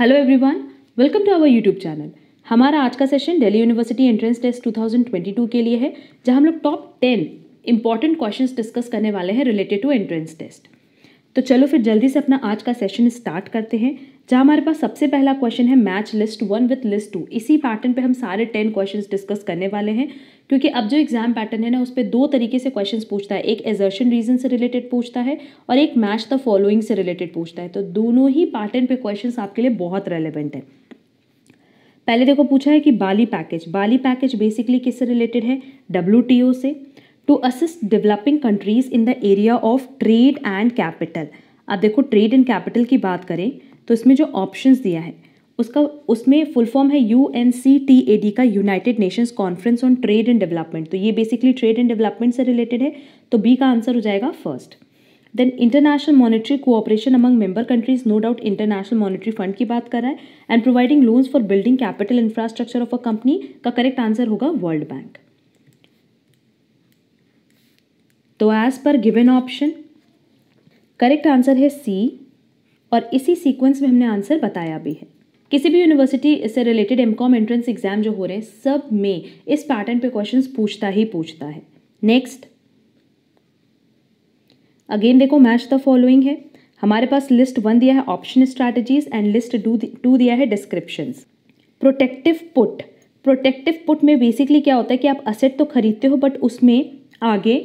Hello everyone welcome to our YouTube channel हमारा आज का session Delhi university entrance test 2022 के लिए है जहां हम लोग top ten important questions discuss करने वाले हैं रिलेटेड टू एंट्रेंस टेस्ट तो चलो फिर जल्दी से अपना आज का सेशन स्टार्ट करते हैं जहाँ हमारे पास सबसे पहला क्वेश्चन है match list one with list two इसी पैटर्न पे हम सारे टेन क्वेश्चंस डिस्कस करने वाले हैं क्योंकि अब जो एग्जाम पैटर्न है ना उस पर दो तरीके से क्वेश्चंस पूछता है एक एजर्शन रीजन से रिलेटेड पूछता है और एक मैच द फॉलोइंग से रिलेटेड पूछता है तो दोनों ही पैटर्न पे क्वेश्चन आपके लिए बहुत रेलिवेंट है पहले देखो पूछा है कि Bali package Bali package basically किससे रिलेटेड है डब्ल्यू से to assist developing countries in the area of trade and capital अब देखो ट्रेड एंड कैपिटल की बात करें तो इसमें जो ऑप्शंस दिया है उसका उसमें फुल फॉर्म है U N C T A D का united nations conference on trade and development तो ये बेसिकली ट्रेड एंड डेवलपमेंट से रिलेटेड है तो बी का आंसर हो जाएगा first then international monetary cooperation among member countries no doubt international monetary fund की बात कर रहा है and providing loans for building capital infrastructure of a company का करेक्ट आंसर होगा वर्ल्ड बैंक तो एज पर गिवन ऑप्शन करेक्ट आंसर है सी और इसी सीक्वेंस में हमने आंसर बताया भी है किसी भी यूनिवर्सिटी से related M com entrance exam जो हो रहे हैं सब में इस पैटर्न पे क्वेश्चंस पूछता ही पूछता है नेक्स्ट अगेन देखो मैच द फॉलोइंग है हमारे पास लिस्ट वन दिया है option strategies and list two दिया है description protective put protective put में बेसिकली क्या होता है कि आप असेट तो खरीदते हो बट उसमें आगे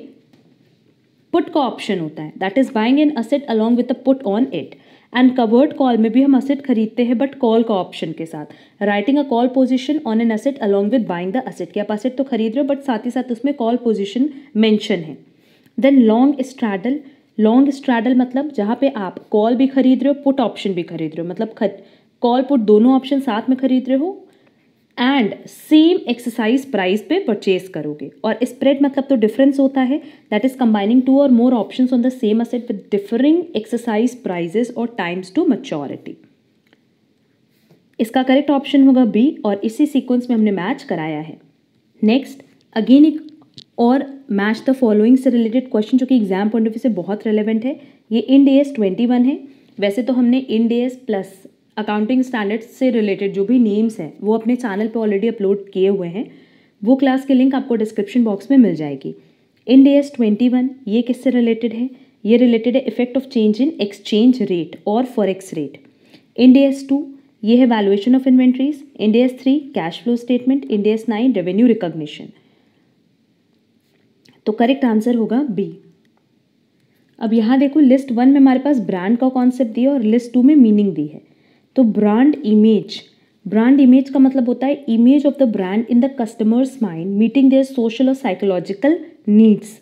पुट का ऑप्शन होता है that is buying an asset along with put on it and covered call में भी हम असेट खरीदते हैं बट कॉल का ऑप्शन के साथ writing a call position on an asset along with buying the asset कि आप असेट तो खरीद रहे हो बट साथ ही साथ उसमें कॉल पोजिशन मैंशन है then long straddle long straddle मतलब जहाँ पे आप कॉल भी खरीद रहे हो पुट ऑप्शन भी खरीद रहे हो मतलब कॉल पुट दोनों ऑप्शन साथ में खरीद रहे हो एंड सेम एक्सरसाइज प्राइस पे परचेज करोगे और स्प्रेड मतलब तो डिफरेंस होता है दैट इज कंबाइनिंग टू और more options on the same asset with differing exercise prices और टाइम्स टू मच्योरिटी इसका करेक्ट ऑप्शन होगा बी और इसी सीक्वेंस में हमने मैच कराया है नेक्स्ट अगेन एक और मैच द फॉलोइंग से रिलेटेड क्वेश्चन जो कि एग्जाम पॉइंट ऑफ व्यू से बहुत रेलिवेंट है ये इंड एस ट्वेंटी वन है वैसे तो हमने Ind AS plus accounting standards से रिलेटेड जो भी नेम्स हैं वो अपने चैनल पे ऑलरेडी अपलोड किए हुए हैं वो क्लास के लिंक आपको डिस्क्रिप्शन बॉक्स में मिल जाएगी in D S twenty one ये किससे रिलेटेड है ये रिलेटेड है effect of change in exchange rate और forex rate in D S two ये है valuation of inventories in D S three cash flow statement in D S nine revenue recognition तो करेक्ट आंसर होगा B अब यहाँ देखो list one में हमारे पास ब्रांड का कॉन्सेप्ट दिया और लिस्ट टू में मीनिंग दी है तो ब्रांड इमेज ब्रांड इमेज का मतलब होता है image of the brand in the customers mind meeting their social और psychological needs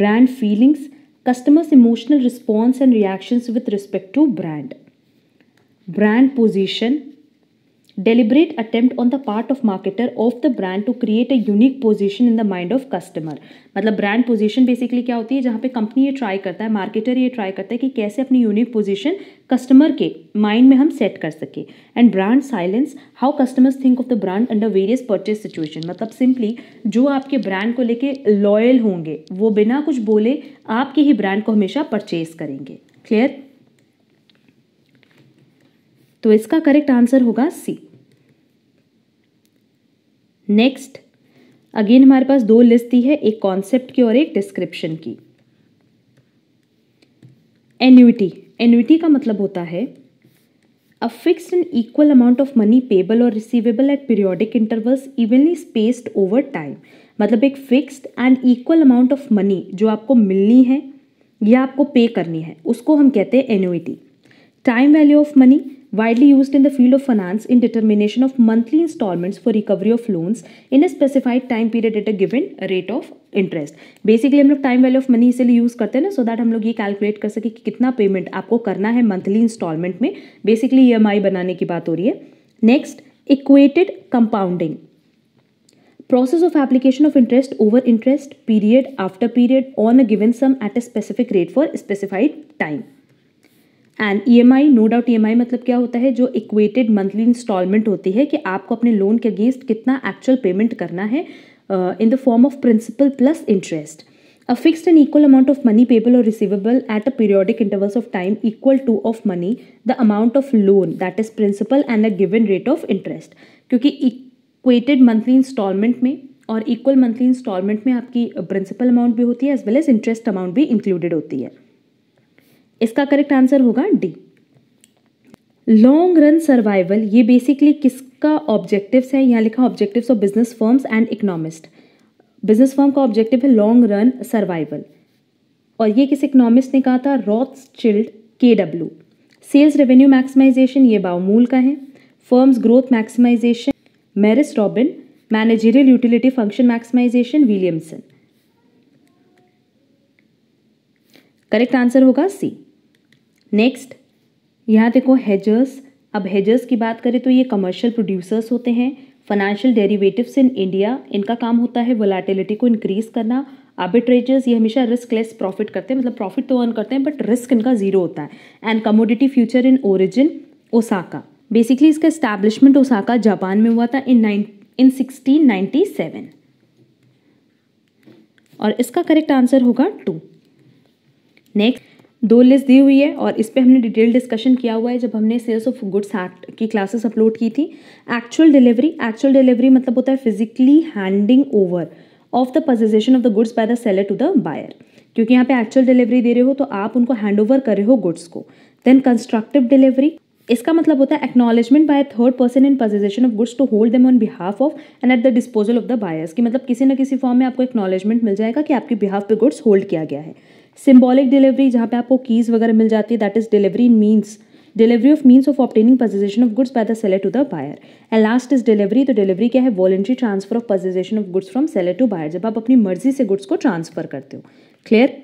brand feelings customers emotional response and reactions with respect to brand brand position deliberate attempt on the part of marketer of the brand to create a unique position in the mind of customer मतलब brand position basically क्या होती है जहाँ पर company ये try करता है marketer ये ट्राई करता है कि कैसे अपनी यूनिक पोजिशन कस्टमर के माइंड में हम सेट कर सके and brand salience how customers think of the brand under various purchase situation मतलब सिंपली जो आपके ब्रांड को लेके लॉयल होंगे वो बिना कुछ बोले आपके ही ब्रांड को हमेशा परचेज करेंगे क्लियर तो इसका करेक्ट आंसर होगा सी नेक्स्ट अगेन हमारे पास दो लिस्ट दी है एक कॉन्सेप्ट की और एक डिस्क्रिप्शन की एन्यूटी एन्यूटी का मतलब होता है a fixed and equal amount of money payable और receivable at periodic intervals evenly spaced over time मतलब एक fixed and equal amount of money जो आपको मिलनी है या आपको पे करनी है उसको हम कहते हैं annuity time value of money widely used in the field of finance in determination of monthly installments for recovery of loans in a specified time period at a given rate of interest basically हम लोग time value of money इसलिए use करते हैं ना so that हम लोग ये calculate कर सके कि कितना पेमेंट आपको करना है मंथली इंस्टॉलमेंट में बेसिकली ई एम आई बनाने की बात हो रही है next equated compounding process of application of interest over interest period after period on a given sum at a specific rate for specified time and E M I no doubt E M I मतलब क्या होता है जो equated monthly instalment होती है कि आपको अपने लोन के अगेंस्ट कितना एक्चुअल पेमेंट करना है in the form of principal plus interest a fixed and equal amount of money payable और receivable at a periodic intervals of time equal to of money the amount of loan that is principal and a given rate of interest क्योंकि equated monthly instalment में और equal monthly instalment में आपकी principal amount भी होती है as well as interest amount भी included होती है इसका करेक्ट आंसर होगा डी लॉन्ग रन सर्वाइवल ये बेसिकली किसका ऑब्जेक्टिव्स है यहाँ लिखा objectives of business firms and economist business firm का ऑब्जेक्टिव है लॉन्ग रन सर्वाइवल और ये किस इकोनॉमिस्ट ने कहा था Rothschild K W sales revenue maximisation ये बाउमूल का है firms growth maximisation Marris Robin managerial utility function maximisation Williamson correct answer होगा सी नेक्स्ट यहाँ देखो हेजर्स अब हेजर्स की बात करें तो ये कमर्शियल प्रोड्यूसर्स होते हैं फाइनेंशियल डेरिवेटिव्स इन इंडिया इनका काम होता है वोलाटिलिटी को इंक्रीज करना आर्बिट्रेजर्स ये हमेशा रिस्क लेस प्रॉफिट करते हैं मतलब प्रॉफिट तो अर्न करते हैं बट रिस्क इनका जीरो होता है and commodity future in origin Osaka basically इसका स्टैब्लिशमेंट ओसाका जापान में हुआ था in nine in sixteen ninety seven और इसका करेक्ट आंसर होगा टू नेक्स्ट दो लिस्ट दी हुई है और इस पर हमने डिटेल डिस्कशन किया हुआ है जब हमने सेल्स ऑफ गुड्स एक्ट की क्लासेस अपलोड की थी एक्चुअल डिलीवरी एक्चुअल डिलीवरी मतलब होता है physically handing over of the possession of the goods by the seller to the buyer क्योंकि यहाँ पे एक्चुअल डिलीवरी दे रहे हो तो आप उनको हैंड ओवर कर रहे हो गुड्स को देन कंस्ट्रक्टिव डिलीवरी इसका मतलब होता है acknowledgement by third person in possession of goods to hold them on behalf of and at the disposal of the buyers कि मतलब किसी न किसी फॉर्म में आपको एक्नॉलेजमेंट मिल जाएगा कि आपके बिहाफ पे गुड्स होल्ड किया गया है सिम्बॉलिक डिलीवरी जहाँ पे आपको कीज़ वगैरह मिल जाती है that is delivery in means delivery of means of obtaining possession of goods by the seller to the buyer and last is delivery तो डिलीवरी क्या है voluntary transfer of possession of goods from seller to buyer जब आप अपनी मर्जी से goods को transfer करते हो क्लियर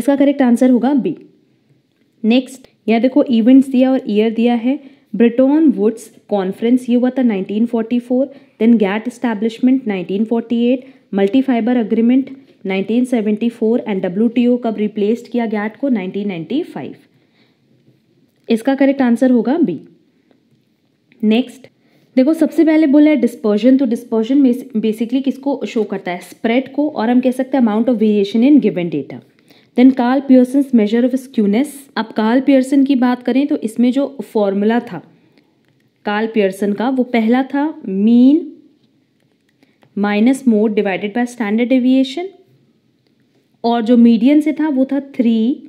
इसका करेक्ट आंसर होगा बी नेक्स्ट यहाँ देखो इवेंट्स दिया और ईयर दिया है ब्रिटोन वुड्स कॉन्फ्रेंस ये हुआ था 1944 then GATT establishment 1948 multi fibre agreement 1974 and W कब रिप्लेस्ड किया गैट को 1995 इसका करेक्ट आंसर होगा बी नेक्स्ट देखो सबसे पहले बोला है डिस्पर्जन तो डिस्पर्जन बेसिकली किसको शो करता है स्प्रेड को और हम कह सकते हैं amount of variation in given data then Karl Pearson measure of skewness अब कार्ल पियर्सन की बात करें तो इसमें जो फॉर्मूला था कार्ल पियर्सन का वो पहला था mean minus mode divided by standard deviation और जो मीडियन से था वो था three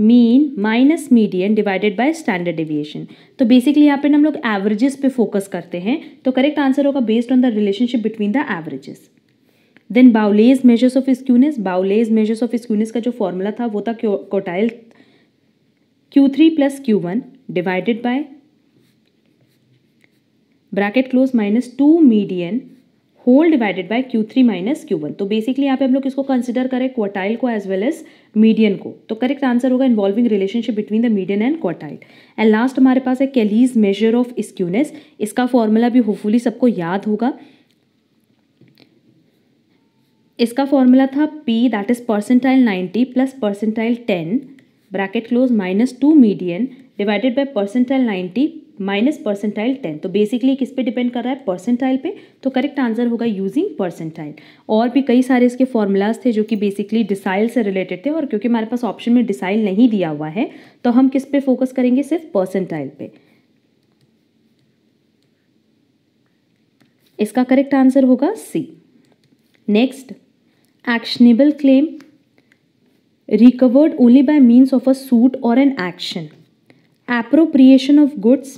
mean minus median divided by standard deviation तो बेसिकली यहाँ पे हम लोग एवरेजेस पे फोकस करते हैं तो करेक्ट आंसर होगा based on the relationship between the averages then Bowley's measures of skewness Bowley's measures of skewness का जो फॉर्मूला था वो था quartile Q three plus Q one divided by bracket close minus two median whole divided by Q three minus Q one तो basically यहाँ पे हम लोग इसको कंसिडर करें क्वार्टाइल को एज वेल एज मीडियन को तो करेक्ट आंसर होगा involving relationship between the median and quartile and last हमारे पास है कैलीज मेजर ऑफ स्क्यूनेस इसका फॉर्मूला भी होपफुली सबको याद होगा इसका फॉर्मूला था P that is percentile ninety plus percentile ten bracket close minus two median divided by percentile ninety minus percentile ten तो बेसिकली किस पे डिपेंड कर रहा है परसेंटाइल पे तो करेक्ट आंसर होगा यूजिंग परसेंटाइल और भी कई सारे इसके फॉर्मूलाज थे जो कि बेसिकली डिसाइल से रिलेटेड थे और क्योंकि हमारे पास ऑप्शन में डिसाइल नहीं दिया हुआ है तो हम किस पे फोकस करेंगे सिर्फ परसेंटाइल पे इसका करेक्ट आंसर होगा C next actionable claim recovered only by means of a suit और an action appropriation of goods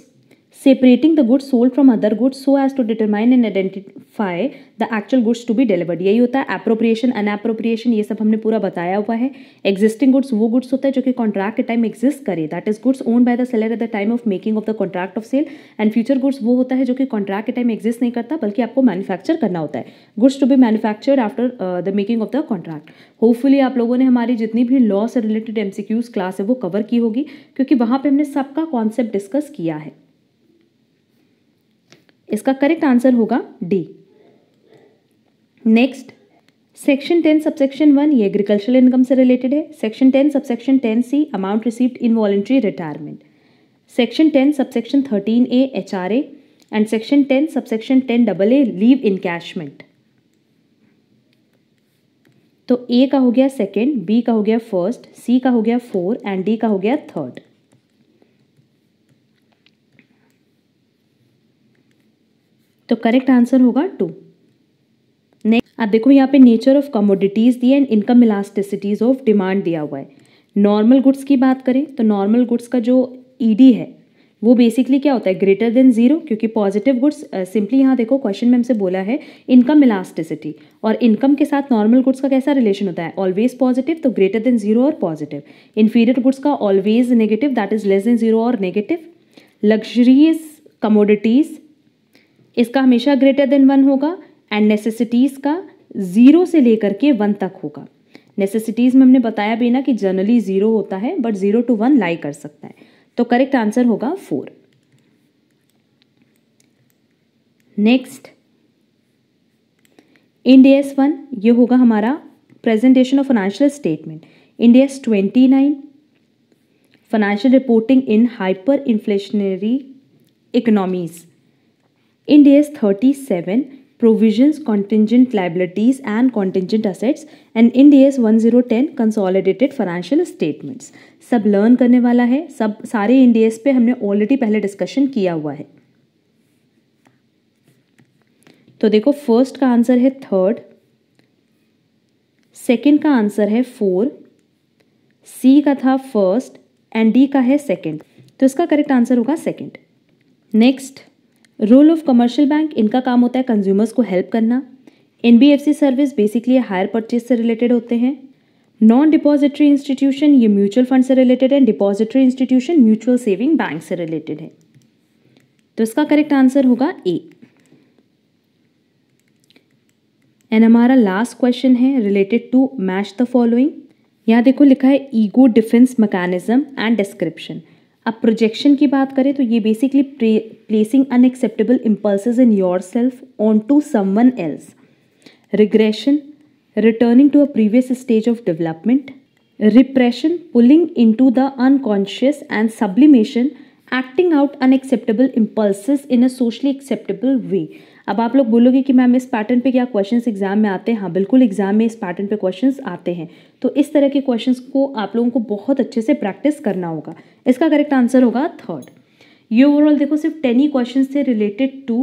separating the goods sold from other goods so as to determine and identify the actual goods to be delivered यही होता है appropriation अनएप्रोप्रिएशन ये सब हमने पूरा बताया हुआ है एक्जिस्टिंग गुड्स वो गुड्स होता है जो कि कॉन्ट्रैक्ट के टाइम एक्जिस्ट करे that is goods own by the seller at the time of making of the contract of sale and future goods वो होता है जो कि कॉन्ट्रैक्ट के टाइम एक्जिस्ट नहीं करता बल्कि आपको मैनुफैक्चर करना होता है goods to be manufactured after the making of the contract hopefully आप लोगों ने हमारी जितनी भी लॉ से रिलेटेड एम क्लास है वो कवर की होगी क्योंकि वहाँ पर हमने सबका कॉन्सेप्ट डिस्कस किया है इसका करेक्ट आंसर होगा D next section ten subsection one ये एग्रीकल्चरल इनकम से रिलेटेड है section ten subsection ten C amount received in voluntary retirement section ten subsection thirteen A H R A and section ten subsection ten double A leave इन कैशमेंट तो A का हो गया second B का हो गया फर्स्ट सी का हो गया फोर एंड डी का हो गया थर्ड तो करेक्ट आंसर होगा टू नेक्स्ट आप देखो यहाँ पे नेचर ऑफ कमोडिटीज़ दिए and income elasticities of demand दिया हुआ है नॉर्मल गुड्स की बात करें तो नॉर्मल गुड्स का जो ईडी e है वो बेसिकली क्या होता है ग्रेटर देन जीरो क्योंकि पॉजिटिव गुड्स सिंपली यहाँ देखो क्वेश्चन में हमसे बोला है इनकम इलास्टिसिटी और इनकम के साथ नॉर्मल गुड्स का कैसा रिलेशन होता है ऑलवेज पॉजिटिव तो ग्रेटर देन जीरो और पॉजिटिव इन्फीरियर गुड्स का always negative that is less than zero और नेगेटिव लग्जरीज कमोडिटीज़ इसका हमेशा ग्रेटर देन वन होगा एंड नेसेसिटीज़ का ज़ीरो से लेकर के वन तक होगा नेसेसिटीज़ में हमने बताया भी ना कि जनरली ज़ीरो होता है but zero to one lie कर सकता है तो करेक्ट आंसर होगा फोर नेक्स्ट इंडियस वन ये होगा हमारा presentation of financial statement Ind AS twenty nine financial reporting in hyper inflationary economies India's 37 provisions, contingent liabilities and contingent assets and India's ten consolidated financial statements. सब learn करने वाला है सब सारे Indians पे हमने ऑलरेडी पहले डिस्कशन किया हुआ है तो देखो फर्स्ट का आंसर है थर्ड सेकेंड का आंसर है फोर सी का था फर्स्ट एंड डी का है सेकेंड तो इसका करेक्ट आंसर होगा second next role of commercial bank इनका काम होता है कंज्यूमर्स को हेल्प करना an service basically hire purchase से रिलेटेड होते हैं नॉन डिपॉजिटरी इंस्टीट्यूशन ये म्यूचुअल फंड से रिलेटेड है depository institution mutual saving bank से रिलेटेड है तो इसका करेक्ट आंसर होगा ए एंड हमारा लास्ट क्वेश्चन है related to match the following यहाँ देखो लिखा है ego defence mechanism and description अब प्रोजेक्शन की बात करें तो ये basically placing unacceptable impulse in yourself onto someone else regression returning to a previous stage of development repression pulling into the unconscious and sublimation acting out unacceptable impulse in a socially acceptable way अब आप लोग बोलोगे कि ma'am इस pattern पे क्या questions exam में आते हैं हाँ बिल्कुल एग्जाम में इस पैटर्न पे क्वेश्चंस आते हैं तो इस तरह के क्वेश्चंस को आप लोगों को बहुत अच्छे से प्रैक्टिस करना होगा इसका करेक्ट आंसर होगा थर्ड ये ओवरऑल देखो सिर्फ टेन ही क्वेश्चन थे related to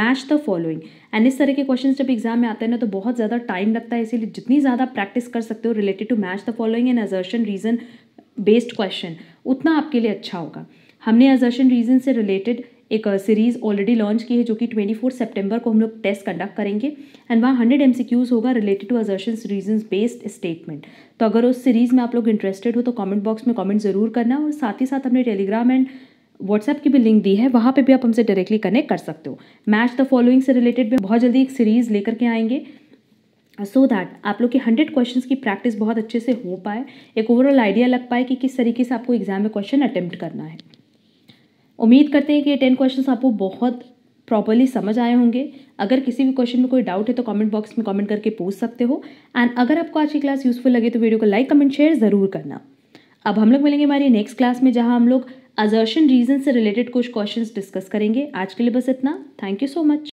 match the following and इस तरह के क्वेश्चन जब एग्जाम में आते हैं ना तो बहुत ज़्यादा टाइम लगता है इसीलिए जितनी ज़्यादा प्रैक्टिस कर सकते हो related to match the following and assertion reason based question उतना आपके लिए अच्छा होगा हमने अजर्शन रीजन से रिलेटेड एक सीरीज़ ऑलरेडी लॉन्च की है जो कि 24 सितंबर को हम लोग टेस्ट कंडक्ट करेंगे एंड वहाँ 100 एम होगा related to assertion reason based statement तो अगर उस सीरीज़ में आप लोग इंटरेस्टेड हो तो कमेंट बॉक्स में कमेंट ज़रूर करना और साथ ही साथ हमने टेलीग्राम एंड व्हाट्सएप की भी लिंक दी है वहाँ पर भी आप हमसे डायरेक्टली कनेक्ट कर सकते हो मैच द फॉलोइंग से रिलेटेड भी बहुत जल्दी एक सीरीज़ लेकर के आएंगे सो so दैट आप लोग के हंड्रेड क्वेश्चन की प्रैक्टिस बहुत अच्छे से हो पाए एक ओवरऑल आइडिया लग पाए कि किस तरीके से आपको एग्जाम में क्वेश्चन अटैम्प्ट करना है उम्मीद करते हैं कि ये टेन क्वेश्चन आपको बहुत प्रॉपरली समझ आए होंगे अगर किसी भी क्वेश्चन में कोई डाउट है तो कमेंट बॉक्स में कमेंट करके पूछ सकते हो एंड अगर आपको आज की क्लास यूजफुल लगे तो वीडियो को लाइक कमेंट शेयर ज़रूर करना अब हम लोग मिलेंगे हमारी नेक्स्ट क्लास में जहां हम लोग अजर्शन रीजन से रिलेटेड कुछ क्वेश्चंस डिस्कस करेंगे आज के लिए बस इतना थैंक यू सो मच